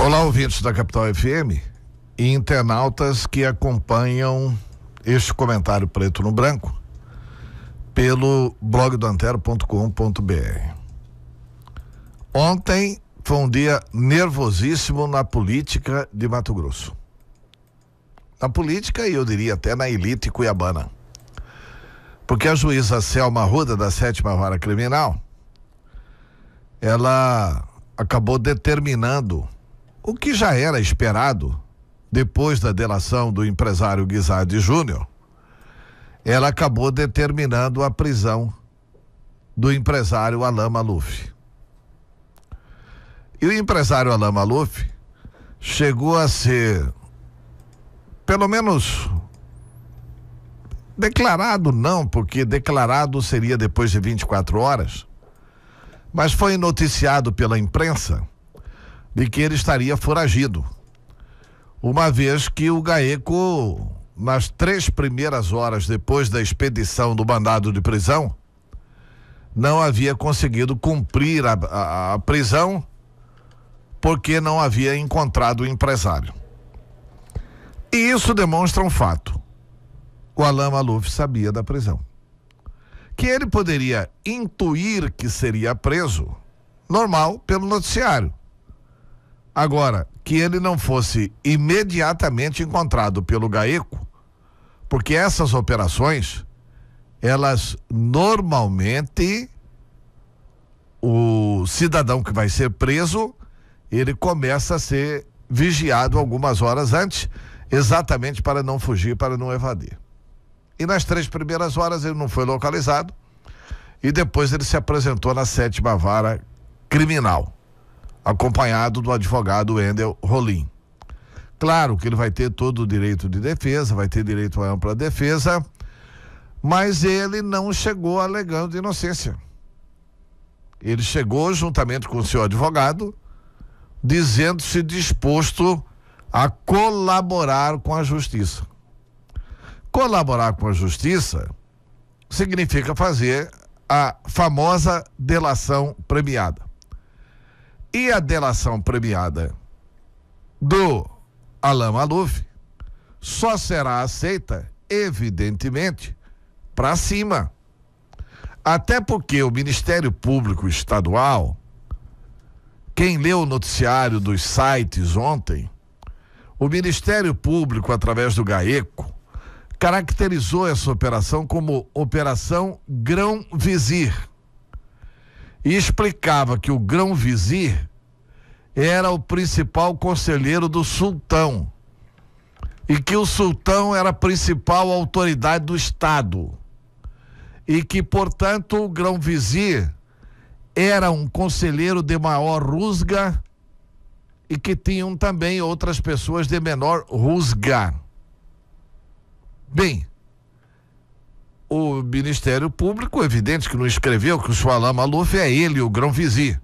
Olá, ouvintes da Capital FM e internautas que acompanham este comentário preto no branco pelo blog do Antero.com.br. Ontem foi um dia nervosíssimo na política de Mato Grosso. Na política e eu diria até na elite cuiabana. Porque a juíza Selma Ruda, da sétima vara criminal, ela acabou determinando o que já era esperado depois da delação do empresário Guisade Júnior, ela acabou determinando a prisão do empresário Alain Maluf. E o empresário Alain Maluf chegou a ser, pelo menos, declarado não, porque declarado seria depois de 24 horas, mas foi noticiado pela imprensa de que ele estaria foragido. Uma vez que o Gaeco, nas três primeiras horas depois da expedição do mandado de prisão, não havia conseguido cumprir a, a, a prisão porque não havia encontrado o empresário. E isso demonstra um fato. O Alain Maluf sabia da prisão. Que ele poderia intuir que seria preso, normal, pelo noticiário. Agora, que ele não fosse imediatamente encontrado pelo GAECO, porque essas operações, elas normalmente o cidadão que vai ser preso, ele começa a ser vigiado algumas horas antes, exatamente para não fugir, para não evadir. E nas três primeiras horas ele não foi localizado e depois ele se apresentou na sétima vara criminal acompanhado do advogado Wendel Rolim. Claro que ele vai ter todo o direito de defesa, vai ter direito a ampla defesa, mas ele não chegou alegando inocência. Ele chegou juntamente com o seu advogado, dizendo-se disposto a colaborar com a justiça. Colaborar com a justiça significa fazer a famosa delação premiada. E a delação premiada do Alain Maluf só será aceita, evidentemente, para cima. Até porque o Ministério Público Estadual, quem leu o noticiário dos sites ontem, o Ministério Público, através do GAECO, caracterizou essa operação como Operação Grão Vizir. E explicava que o Grão Vizir era o principal conselheiro do sultão e que o sultão era a principal autoridade do Estado e que, portanto, o grão-vizir era um conselheiro de maior rusga e que tinham também outras pessoas de menor rusga. Bem, o Ministério Público, evidente que não escreveu que o Sualama Maluf é ele, o grão-vizir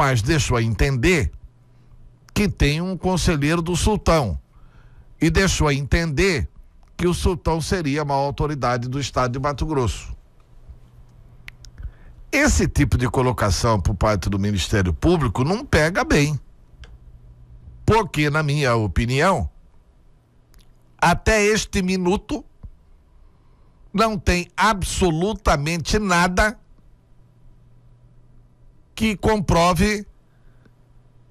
mas deixou a entender que tem um conselheiro do sultão e deixou a entender que o sultão seria a maior autoridade do estado de Mato Grosso. Esse tipo de colocação por parte do Ministério Público não pega bem. Porque, na minha opinião, até este minuto, não tem absolutamente nada que comprove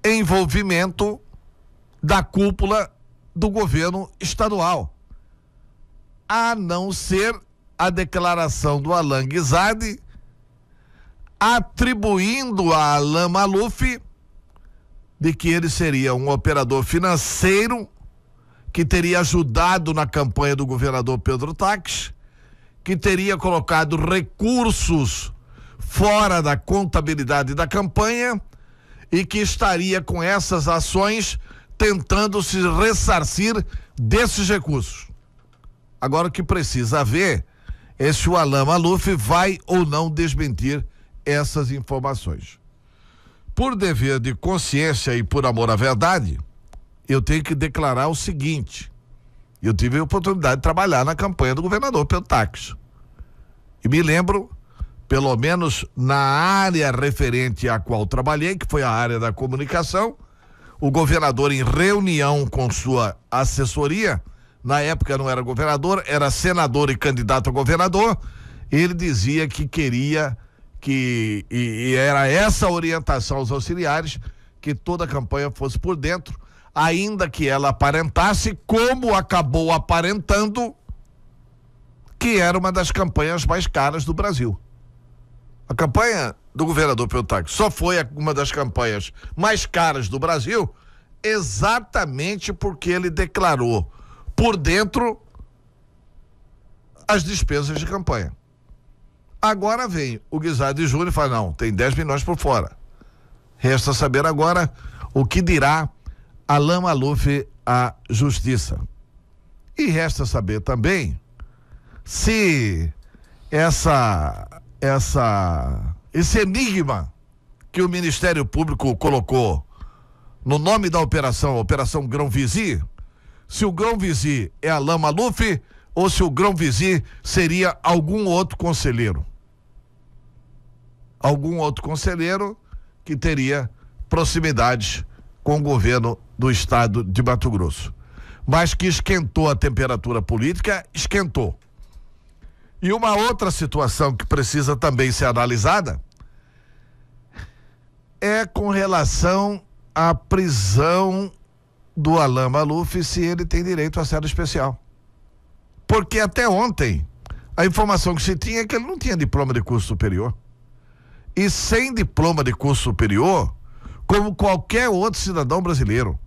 envolvimento da cúpula do governo estadual. A não ser a declaração do Alan Guizardi atribuindo a Alan Maluf de que ele seria um operador financeiro que teria ajudado na campanha do governador Pedro Taques, que teria colocado recursos fora da contabilidade da campanha e que estaria com essas ações tentando se ressarcir desses recursos. Agora o que precisa ver é se o Alain Maluf vai ou não desmentir essas informações. Por dever de consciência e por amor à verdade, eu tenho que declarar o seguinte: eu tive a oportunidade de trabalhar na campanha do governador pelo táxi. E me lembro pelo menos na área referente à qual trabalhei, que foi a área da comunicação, o governador, em reunião com sua assessoria, na época não era governador, era senador e candidato a governador, ele dizia que queria que, e, e era essa orientação aos auxiliares, que toda a campanha fosse por dentro, ainda que ela aparentasse, como acabou aparentando, que era uma das campanhas mais caras do Brasil. A campanha do governador Peltac só foi uma das campanhas mais caras do Brasil exatamente porque ele declarou por dentro as despesas de campanha. Agora vem o Guisado e Júnior e fala: não, tem 10 milhões por fora. Resta saber agora o que dirá Alain Maluf à justiça. E resta saber também se essa essa esse enigma que o Ministério Público colocou no nome da operação, Operação Grão Vizir, se o Grão Vizir é Alain Maluf ou se o Grão Vizir seria algum outro conselheiro. Algum outro conselheiro que teria proximidade com o governo do estado de Mato Grosso. Mas que esquentou a temperatura política, esquentou. E uma outra situação que precisa também ser analisada é com relação à prisão do Alain Maluf se ele tem direito a série especial. Porque até ontem a informação que se tinha é que ele não tinha diploma de curso superior. E sem diploma de curso superior, como qualquer outro cidadão brasileiro,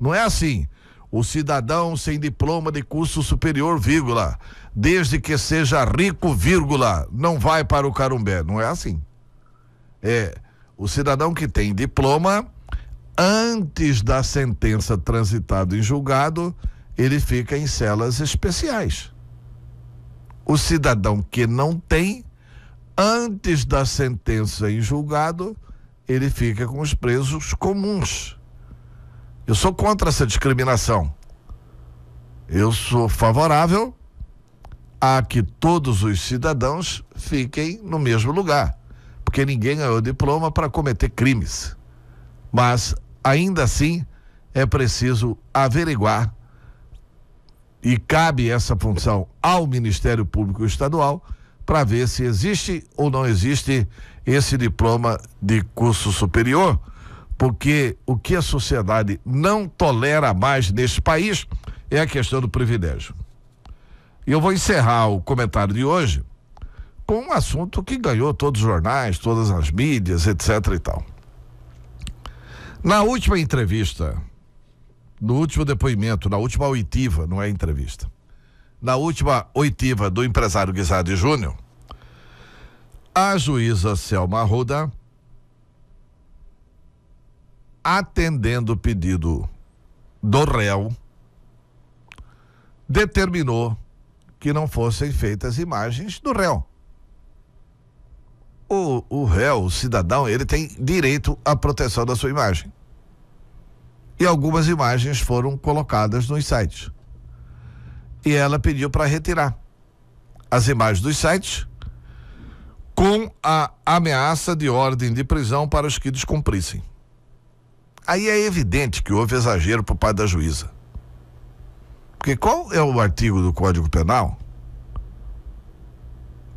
não é assim o cidadão sem diploma de curso superior, vírgula, desde que seja rico, vírgula, não vai para o Carumbé. Não é assim. É o cidadão que tem diploma, antes da sentença transitada em julgado, ele fica em celas especiais. O cidadão que não tem, antes da sentença em julgado, ele fica com os presos comuns. Eu sou contra essa discriminação. Eu sou favorável a que todos os cidadãos fiquem no mesmo lugar, porque ninguém ganhou diploma para cometer crimes. Mas, ainda assim, é preciso averiguar e cabe essa função ao Ministério Público Estadual para ver se existe ou não existe esse diploma de curso superior porque o que a sociedade não tolera mais nesse país é a questão do privilégio. E eu vou encerrar o comentário de hoje com um assunto que ganhou todos os jornais, todas as mídias, etc e tal. Na última entrevista, no último depoimento, na última oitiva, não é entrevista, na última oitiva do empresário Guisado Júnior, a juíza Selma Ruda atendendo o pedido do réu, determinou que não fossem feitas imagens do réu. O, o réu, o cidadão, ele tem direito à proteção da sua imagem. E algumas imagens foram colocadas nos sites. E ela pediu para retirar as imagens dos sites com a ameaça de ordem de prisão para os que descumprissem. Aí é evidente que houve exagero por parte da juíza. Porque qual é o artigo do Código Penal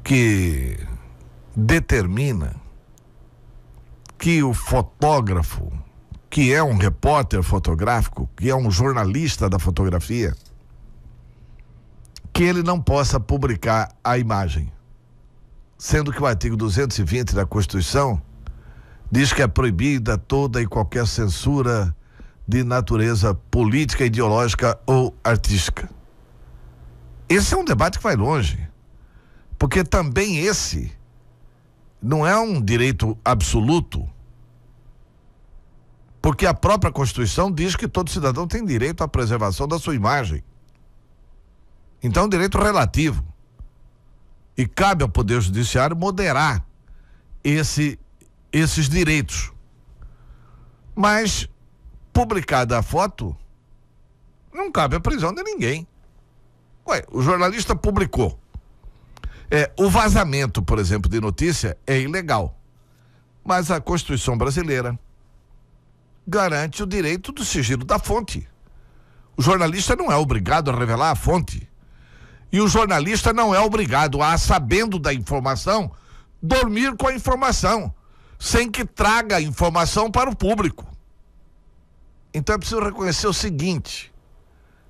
que determina que o fotógrafo, que é um repórter fotográfico, que é um jornalista da fotografia, que ele não possa publicar a imagem, sendo que o artigo 220 da Constituição diz que é proibida toda e qualquer censura de natureza política, ideológica ou artística. Esse é um debate que vai longe, porque também esse não é um direito absoluto, porque a própria Constituição diz que todo cidadão tem direito à preservação da sua imagem. Então, é um direito relativo. E cabe ao Poder Judiciário moderar esse esses direitos. Mas, publicada a foto, não cabe a prisão de ninguém. Ué, o jornalista publicou. É, o vazamento, por exemplo, de notícia é ilegal. Mas a Constituição brasileira garante o direito do sigilo da fonte. O jornalista não é obrigado a revelar a fonte. E o jornalista não é obrigado a, sabendo da informação, dormir com a informação sem que traga informação para o público. Então é preciso reconhecer o seguinte: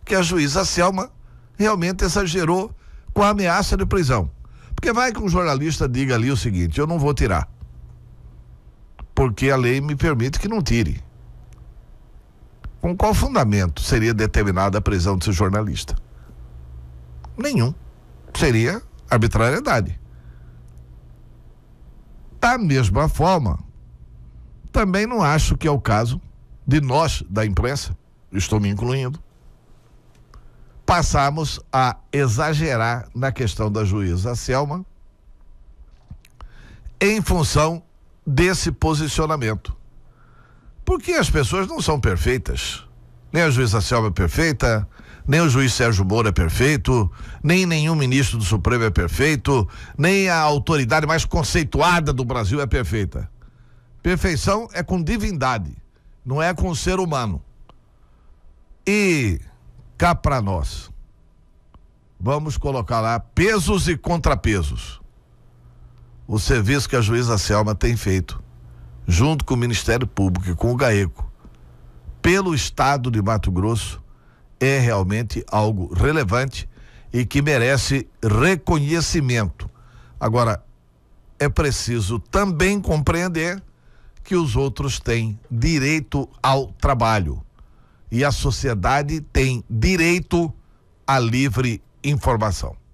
que a juíza Selma realmente exagerou com a ameaça de prisão. Porque vai que um jornalista diga ali o seguinte: eu não vou tirar. Porque a lei me permite que não tire. Com qual fundamento seria determinada a prisão desse jornalista? Nenhum. Seria arbitrariedade. Da mesma forma, também não acho que é o caso de nós, da imprensa, estou me incluindo, passarmos a exagerar na questão da juíza Selma em função desse posicionamento. Porque as pessoas não são perfeitas. Nem a juíza Selma é perfeita, nem o juiz Sérgio Moro é perfeito, nem nenhum ministro do Supremo é perfeito, nem a autoridade mais conceituada do Brasil é perfeita. Perfeição é com divindade, não é com o ser humano. E cá para nós, vamos colocar lá pesos e contrapesos. O serviço que a juíza Selma tem feito, junto com o Ministério Público e com o GAECO, pelo Estado de Mato Grosso, é realmente algo relevante e que merece reconhecimento. Agora, é preciso também compreender que os outros têm direito ao trabalho e a sociedade tem direito à livre informação.